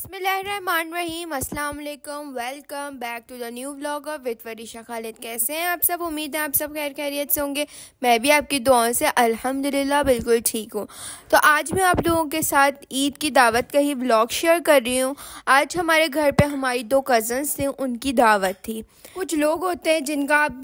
अस्सलाम वालेकुम welcome back to the new vlogger with Warisha Khalid कैसे हैं आप सब उम्मीद है आप सब खैर खैरियत से होंगे मैं भी आपकी दुआओं से अल्हम्दुलिल्लाह बिल्कुल ठीक हूँ तो आज मैं आप लोगों के साथ ईद की दावत का ही ब्लॉग शेयर कर रही हूँ आज हमारे घर पे हमारी दो कज़न्स थे उनकी दावत थी कुछ लोग होते हैं जिनका आप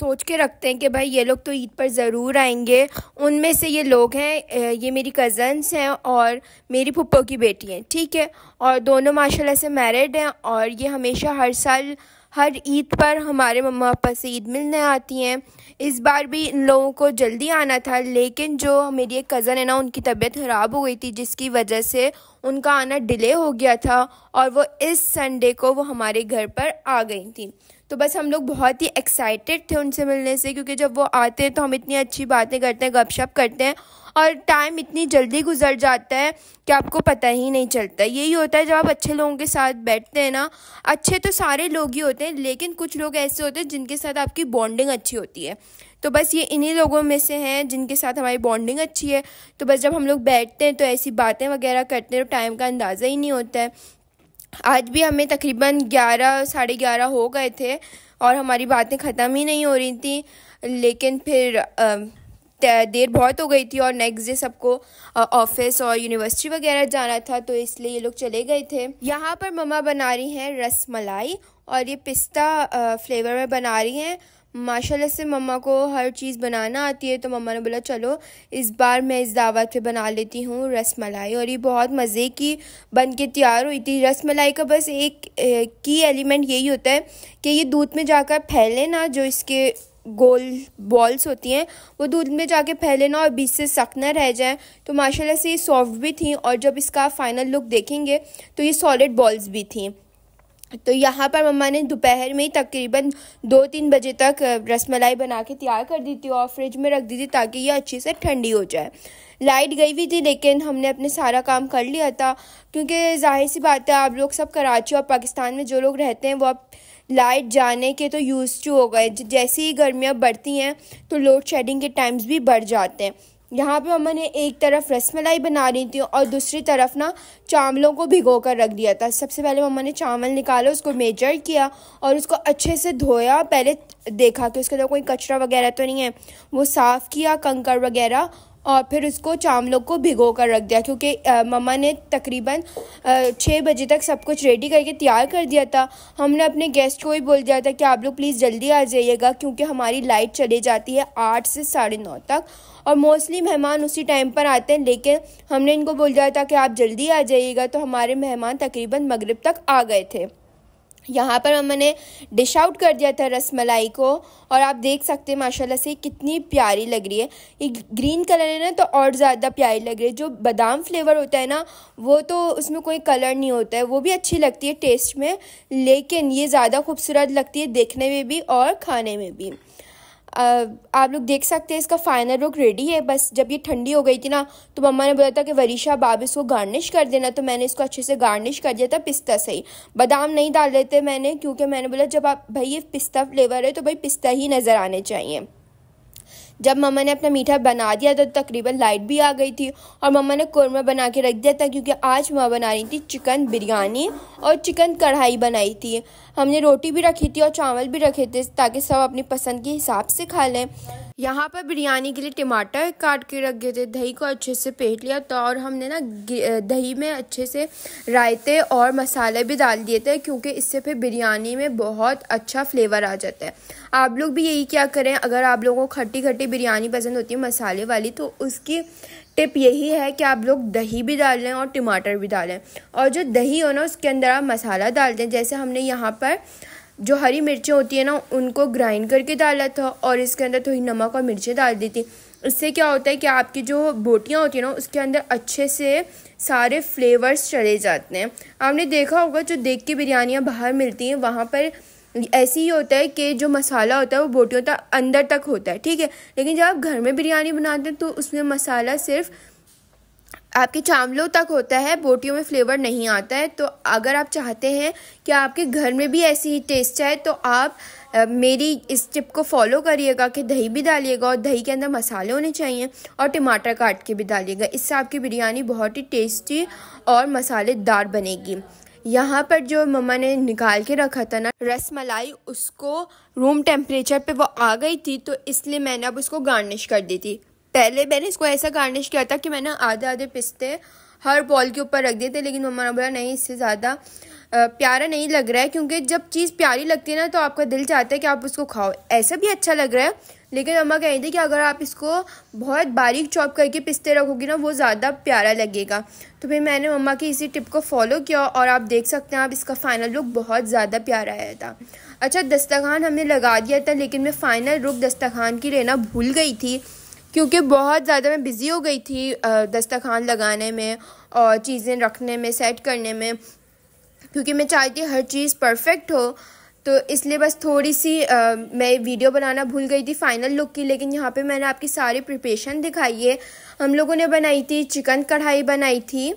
सोच के रखते हैं कि भाई ये लोग तो ईद पर ज़रूर आएंगे उनमें से ये लोग हैं ये मेरी कज़न्स हैं और मेरी पुप्पो की बेटी हैं ठीक है और दोनों माशाल्लाह से मैरिड हैं और ये हमेशा हर साल हर ईद पर हमारे मम्मा पापा से ईद मिलने आती हैं इस बार भी इन लोगों को जल्दी आना था लेकिन जो मेरी एक कज़न है ना उनकी तबीयत ख़राब हो गई थी जिसकी वजह से उनका आना डिले हो गया था और वो इस संडे को वो हमारे घर पर आ गई थी तो बस हम लोग बहुत ही एक्साइटेड थे उनसे मिलने से क्योंकि जब वो आते हैं तो हम इतनी अच्छी बातें करते हैं गपशप करते हैं और टाइम इतनी जल्दी गुजर जाता है कि आपको पता ही नहीं चलता यही होता है जब आप अच्छे लोगों के साथ बैठते हैं ना अच्छे तो सारे लोग ही होते हैं लेकिन कुछ लोग ऐसे होते हैं जिनके साथ आपकी बॉन्डिंग अच्छी होती है तो बस ये इन्हीं लोगों में से हैं जिनके साथ हमारी बॉन्डिंग अच्छी है तो बस जब हम लोग बैठते हैं तो ऐसी बातें वगैरह करते हैं तो टाइम का अंदाज़ा ही नहीं होता है आज भी हमें तकरीबन ग्यारह साढ़े ग्यारह हो गए थे और हमारी बातें ख़त्म ही नहीं हो रही थी लेकिन फिर आ, देर बहुत हो गई थी और नेक्स्ट डे सबको ऑफिस और यूनिवर्सिटी वगैरह जाना था तो इसलिए ये लोग चले गए थे यहाँ पर ममा बना रही हैं रस मलाई और ये पिस्ता फ्लेवर में बना रही हैं माशाल्लाह से मम्मा को हर चीज़ बनाना आती है तो मम्मा ने बोला चलो इस बार मैं इस दावत पे बना लेती हूँ रस मलाई और ये बहुत मज़े की बन के तैयार हुई थी रस मलाई का बस एक की एलिमेंट यही होता है कि ये दूध में जाकर फैले ना जो इसके गोल बॉल्स होती हैं वो दूध में जाके फैले ना और बीच से सख ना रह जाए तो माशाल्लाह से ये सॉफ्ट भी थी और जब इसका फाइनल लुक देखेंगे तो ये सॉलिड बॉल्स भी थी तो यहाँ पर मम्मा ने दोपहर में ही तकरीबन दो तीन बजे तक रसमलाई बना के तैयार कर दी थी और फ्रिज में रख दी थी ताकि ये अच्छे से ठंडी हो जाए लाइट गई हुई थी लेकिन हमने अपने सारा काम कर लिया था क्योंकि जाहिर सी बात है आप लोग सब कराची और पाकिस्तान में जो लोग रहते हैं वो अब लाइट जाने के तो यूज़ टू हो गए जैसे ही गर्मियाँ बढ़ती हैं तो लोड शेडिंग के टाइम्स भी बढ़ जाते हैं यहाँ पे मैंने एक तरफ रसमलाई बना रही थी और दूसरी तरफ ना चावलों को भिगो कर रख दिया था सबसे पहले मम्मा ने चावल निकाला उसको मेजर किया और उसको अच्छे से धोया पहले देखा कि उसके अंदर कोई कचरा वगैरह तो नहीं है वो साफ़ किया कंकर वगैरह और फिर उसको चावलों को भिगो कर रख दिया क्योंकि मम्मा ने तकरीबन छः बजे तक सब कुछ रेडी करके तैयार कर दिया था हमने अपने गेस्ट को ही बोल दिया था कि आप लोग प्लीज़ जल्दी आ जाइएगा क्योंकि हमारी लाइट चली जाती है आठ से साढ़े नौ तक और मोस्टली मेहमान उसी टाइम पर आते हैं लेकिन हमने इनको बोल दिया था कि आप जल्दी आ जाइएगा तो हमारे मेहमान तकरीबन मगरब तक आ गए थे यहाँ पर मैंने डिश आउट कर दिया था रसमलाई को और आप देख सकते हैं माशाल्लाह से कितनी प्यारी लग रही है ये ग्रीन कलर है ना तो और ज़्यादा प्यारी लग रही है जो बादाम फ्लेवर होता है ना वो तो उसमें कोई कलर नहीं होता है वो भी अच्छी लगती है टेस्ट में लेकिन ये ज़्यादा खूबसूरत लगती है देखने में भी और खाने में भी आप लोग देख सकते हैं इसका फाइनल लुक रेडी है बस जब ये ठंडी हो गई थी ना तो मम्मा ने बोला था कि वरीशा बाब इसको गार्निश कर देना तो मैंने इसको अच्छे से गार्निश कर दिया था पिस्ता से ही बादाम नहीं डाल थे मैंने क्योंकि मैंने बोला जब आप भाई ये पिस्ता फ्लेवर है तो भाई पिस्ता ही नज़र आने चाहिए जब मम्मा ने अपना मीठा बना दिया तो तकरीबन लाइट भी आ गई थी और मम्मा ने कौरमा बना के रख दिया था क्योंकि आज मम्मा बना रही थी चिकन बिरयानी और चिकन कढ़ाई बनाई थी हमने रोटी भी रखी थी और चावल भी रखे थे ताकि सब अपनी पसंद के हिसाब से खा लें यहाँ पर बिरयानी के लिए टमाटर काट के रख गए थे दही को अच्छे से पेट लिया तो और हमने ना दही में अच्छे से रायते और मसाले भी डाल दिए थे क्योंकि इससे फिर बिरयानी में बहुत अच्छा फ्लेवर आ जाता है आप लोग भी यही क्या करें अगर आप लोगों को खट्टी खट्टी बिरयानी पसंद होती है मसाले वाली तो उसकी टिप यही है कि आप लोग दही भी डालें और टमाटर भी डालें और जो दही हो ना उसके अंदर आप मसाला डाल दें जैसे हमने यहाँ पर जो हरी मिर्चें होती है ना उनको ग्राइंड करके डाला था और इसके अंदर थोड़ी नमक और मिर्चें डाल दी थी इससे क्या होता है कि आपकी जो बोटियाँ होती हैं ना उसके अंदर अच्छे से सारे फ्लेवर्स चले जाते हैं आपने देखा होगा जो देख के बिरयानियाँ बाहर मिलती हैं वहाँ पर ऐसे ही होता है कि जो मसाला होता है वो बोटियों तक अंदर तक होता है ठीक है लेकिन जब आप घर में बिरयानी बनाते हैं तो उसमें मसाला सिर्फ आपके चावलों तक होता है बोटियों में फ्लेवर नहीं आता है तो अगर आप चाहते हैं कि आपके घर में भी ऐसी ही टेस्ट आए तो आप आ, मेरी इस टिप को फॉलो करिएगा कि दही भी डालिएगा और दही के अंदर मसाले होने चाहिए और टमाटर काट के भी डालिएगा इससे आपकी बिरयानी बहुत ही टेस्टी और मसालेदार बनेगी यहाँ पर जो मम्मा ने निकाल के रखा था ना रस मलाई उसको रूम टेम्परेचर पे वो आ गई थी तो इसलिए मैंने अब उसको गार्निश कर दी थी पहले मैंने इसको ऐसा गार्निश किया था कि मैंने आधे आधे पिस्ते हर बॉल के ऊपर रख दिए थे लेकिन मम्मा ने बोला नहीं इससे ज़्यादा प्यारा नहीं लग रहा है क्योंकि जब चीज़ प्यारी लगती है ना तो आपका दिल चाहता है कि आप उसको खाओ ऐसा भी अच्छा लग रहा है लेकिन मम्मा कह रही थी कि अगर आप इसको बहुत बारीक चॉप करके पिस्ते रखोगे ना वो ज़्यादा प्यारा लगेगा तो फिर मैंने मम्मा की इसी टिप को फॉलो किया और आप देख सकते हैं आप इसका फ़ाइनल लुक बहुत ज़्यादा प्यारा आया था अच्छा दस्तरखान हमने लगा दिया था लेकिन मैं फ़ाइनल रुक दस्तरखान की लेना भूल गई थी क्योंकि बहुत ज़्यादा मैं बिज़ी हो गई थी दस्तरखान लगाने में और चीज़ें रखने में सेट करने में क्योंकि मैं चाहती हर चीज़ परफेक्ट हो तो इसलिए बस थोड़ी सी आ, मैं वीडियो बनाना भूल गई थी फाइनल लुक की लेकिन यहाँ पे मैंने आपकी सारी प्रिपेशन दिखाई है हम लोगों ने बनाई थी चिकन कढ़ाई बनाई थी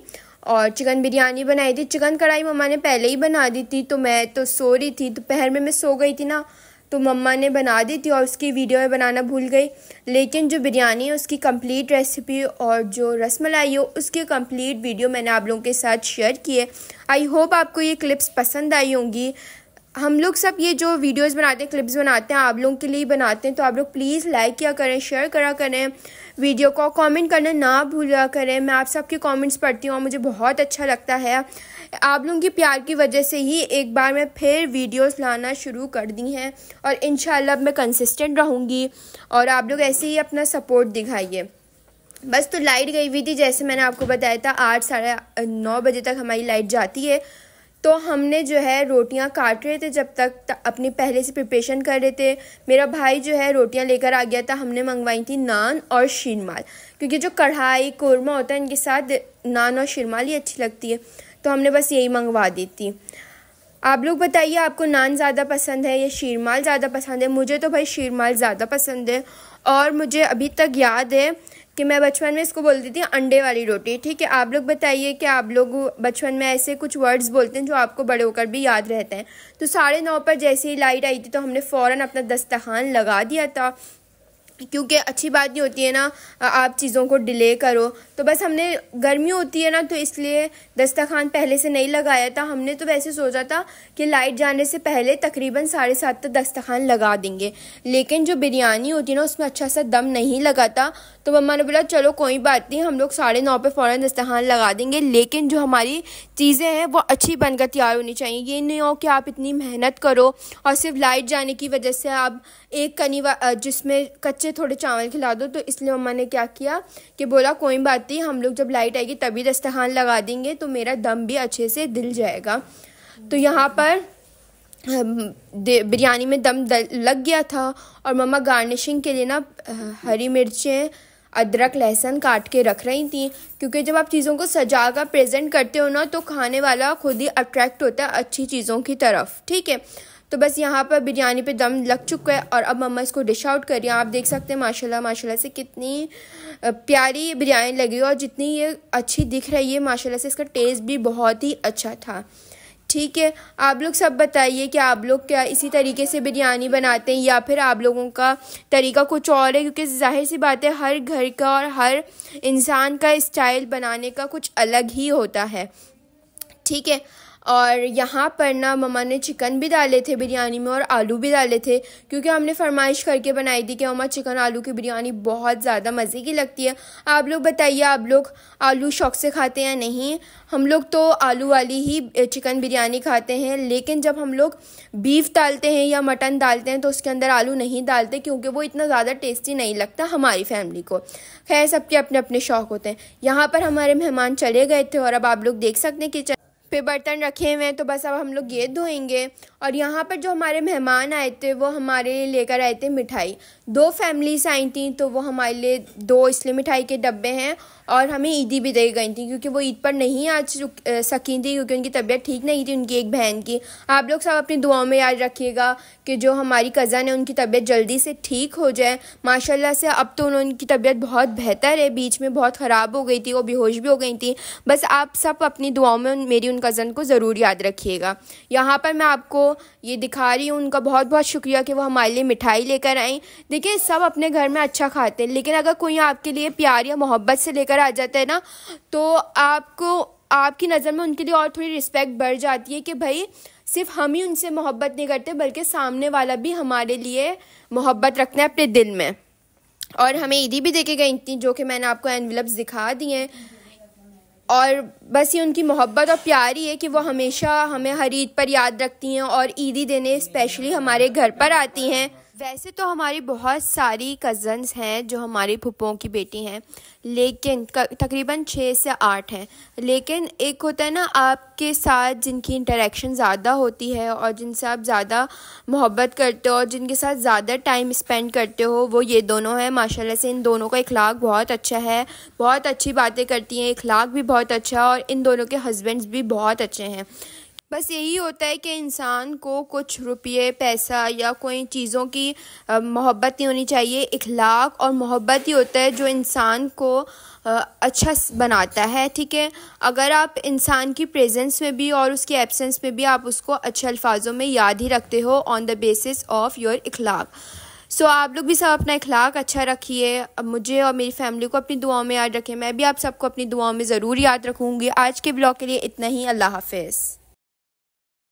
और चिकन बिरयानी बनाई थी चिकन कढ़ाई मम्मा ने पहले ही बना दी थी तो मैं तो सो रही थी दोपहर में मैं सो गई थी ना तो मम्मा ने बना दी थी और उसकी वीडियो में बनाना भूल गई लेकिन जो बिरयानी है उसकी कंप्लीट रेसिपी और जो रसमलाई हो उसकी कंप्लीट वीडियो मैंने आप लोगों के साथ शेयर की है आई होप आपको ये क्लिप्स पसंद आई होंगी हम लोग सब ये जो वीडियोस बनाते हैं क्लिप्स बनाते हैं आप लोगों के लिए बनाते हैं तो आप लोग प्लीज़ लाइक किया करें शेयर करा करें वीडियो को कमेंट करना ना भूला करें मैं आप सबके कमेंट्स पढ़ती हूँ और मुझे बहुत अच्छा लगता है आप लोगों के प्यार की वजह से ही एक बार मैं फिर वीडियोस लाना शुरू कर दी हैं और इन मैं कंसिस्टेंट रहूँगी और आप लोग ऐसे ही अपना सपोर्ट दिखाइए बस तो लाइट गई हुई थी जैसे मैंने आपको बताया था आठ साढ़े नौ बजे तक हमारी लाइट जाती है तो हमने जो है रोटियां काट रहे थे जब तक त, अपनी पहले से प्रिपरेशन कर रहे थे मेरा भाई जो है रोटियां लेकर आ गया था हमने मंगवाई थी नान और शीरमाल क्योंकि जो कढ़ाई कौरमा होता है इनके साथ नान और शीरमाल ही अच्छी लगती है तो हमने बस यही मंगवा दी थी आप लोग बताइए आपको नान ज़्यादा पसंद है या शीरमाल ज़्यादा पसंद है मुझे तो भाई शीरमाल ज़्यादा पसंद है और मुझे अभी तक याद है कि मैं बचपन में इसको बोलती थी अंडे वाली रोटी ठीक है आप लोग बताइए कि आप लोग बचपन में ऐसे कुछ वर्ड्स बोलते हैं जो आपको बड़े होकर भी याद रहते हैं तो साढ़े नौ पर जैसे ही लाइट आई थी तो हमने फ़ौर अपना दस्तखान लगा दिया था क्योंकि अच्छी बात नहीं होती है ना आप चीज़ों को डिले करो तो बस हमने गर्मी होती है ना तो इसलिए दस्तखान पहले से नहीं लगाया था हमने तो वैसे सोचा था कि लाइट जाने से पहले तकरीबन साढ़े सात तक दस्तखान लगा देंगे लेकिन जो बिरयानी होती है ना उसमें अच्छा सा दम नहीं लगा था तो मम्मा ने बोला चलो कोई बात नहीं हम लोग साढ़े नौ पर फ़ौर दस्तखान लगा देंगे लेकिन जो हमारी चीज़ें हैं वो अच्छी बनकर तैयार होनी चाहिए ये नहीं हो कि आप इतनी मेहनत करो और सिर्फ लाइट जाने की वजह से आप एक कनी जिसमें कच्चे मुझे थोड़े चावल खिला दो तो इसलिए मम्मा ने क्या किया कि बोला कोई बात नहीं हम लोग जब लाइट आएगी तभी दस्तखान लगा देंगे तो मेरा दम भी अच्छे से दिल जाएगा तो यहाँ पर बिरयानी में दम लग गया था और मम्मा गार्निशिंग के लिए ना हरी मिर्चें अदरक लहसुन काट के रख रही थी क्योंकि जब आप चीज़ों को सजा कर प्रेजेंट करते हो ना तो खाने वाला खुद ही अट्रैक्ट होता है अच्छी चीज़ों की तरफ ठीक है तो बस यहाँ पर बिरयानी पे दम लग चुका है और अब मम्मा इसको डिश आउट कर रही हैं आप देख सकते हैं माशाल्लाह माशाल्लाह से कितनी प्यारी बिरयानी लगी हुई और जितनी ये अच्छी दिख रही है माशाल्लाह से इसका टेस्ट भी बहुत ही अच्छा था ठीक है आप लोग सब बताइए कि आप लोग क्या इसी तरीके से बिरयानी बनाते हैं या फिर आप लोगों का तरीका कुछ और है क्योंकि जाहिर सी बात है हर घर का और हर इंसान का स्टाइल बनाने का कुछ अलग ही होता है ठीक है और यहाँ पर ना ममा ने चिकन भी डाले थे बिरयानी में और आलू भी डाले थे क्योंकि हमने फरमाइश करके बनाई थी कि ममा चिकन आलू की बिरयानी बहुत ज़्यादा मज़े की लगती है आप लोग बताइए आप लोग आलू शौक से खाते हैं नहीं हम लोग तो आलू वाली ही चिकन बिरयानी खाते हैं लेकिन जब हम लोग बीफ डालते हैं या मटन डालते हैं तो उसके अंदर आलू नहीं डालते क्योंकि वो इतना ज़्यादा टेस्टी नहीं लगता हमारी फैमिली को खैर सबके अपने अपने शौक़ होते हैं यहाँ पर हमारे मेहमान चले गए थे और अब आप लोग देख सकते हैं कि पे बर्तन रखे हुए हैं तो बस अब हम लोग ये धोएंगे और यहाँ पर जो हमारे मेहमान आए थे वो हमारे लिए लेकर आए थे मिठाई दो फैमिलीज आई थी तो वो हमारे लिए दो इसलिए मिठाई के डब्बे हैं और हमें ईदी भी दी गई थी क्योंकि वो ईद पर नहीं आ सकी थी क्योंकि उनकी तबीयत ठीक नहीं थी उनकी एक बहन की आप लोग सब अपनी दुआओं में याद रखिएगा कि जो हमारी कज़न है उनकी तबीयत जल्दी से ठीक हो जाए माशाल्लाह से अब तो उनकी तबीयत बहुत बेहतर है बीच में बहुत ख़राब हो गई थी वो बेहोश भी हो गई थी बस आप सब अपनी दुआओं में मेरी उन कज़न को ज़रूर याद रखिएगा यहाँ पर मैं आपको ये दिखा रही हूँ उनका बहुत बहुत शुक्रिया कि वो हमारे लिए मिठाई लेकर आई देखिए सब अपने घर में अच्छा खाते हैं लेकिन अगर कोई आपके लिए प्यार या मोहब्बत से लेकर आ जाता है ना तो आपको आपकी नज़र में उनके लिए और थोड़ी रिस्पेक्ट बढ़ जाती है कि भाई सिर्फ हम ही उनसे मोहब्बत नहीं करते बल्कि सामने वाला भी हमारे लिए मोहब्बत रखना है अपने दिल में और हमें ईदी भी देखे गई थी जो कि मैंने आपको एनवलप्स दिखा दिए हैं और बस ये उनकी मोहब्बत और प्यार ही है कि वो हमेशा हमें हर ईद पर याद रखती हैं और ईदी देने स्पेशली हमारे घर पर आती हैं वैसे तो हमारी बहुत सारी कज़न्स हैं जो हमारी फुप्पों की बेटी हैं लेकिन तकरीबन छः से आठ हैं लेकिन एक होता है ना आपके साथ जिनकी इंटरेक्शन ज़्यादा होती है और जिनसे आप ज़्यादा मोहब्बत करते हो और जिनके साथ ज़्यादा टाइम स्पेंड करते हो वो ये दोनों हैं माशाल्लाह से इन दोनों का इखलाक बहुत अच्छा है बहुत अच्छी बातें करती हैं इखलाक भी बहुत अच्छा है और इन दोनों के हस्बैंड्स भी बहुत अच्छे हैं बस यही होता है कि इंसान को कुछ रुपये पैसा या कोई चीज़ों की मोहब्बत नहीं होनी चाहिए इखलाक और मोहब्बत ही होता है जो इंसान को अच्छा बनाता है ठीक है अगर आप इंसान की प्रेजेंस में भी और उसकी एब्सेंस में भी आप उसको अच्छे अल्फाजों में याद ही रखते हो on the basis of your इखलाक सो so, आप लोग भी सब अपना इखलाक अच्छा रखिए मुझे और मेरी फैमिली को अपनी दुआओं में याद रखें मैं भी आप सबको अपनी दुआओं में ज़रूर याद रखूँगी आज के ब्लॉग के लिए इतना ही अल्लाह हाफिज़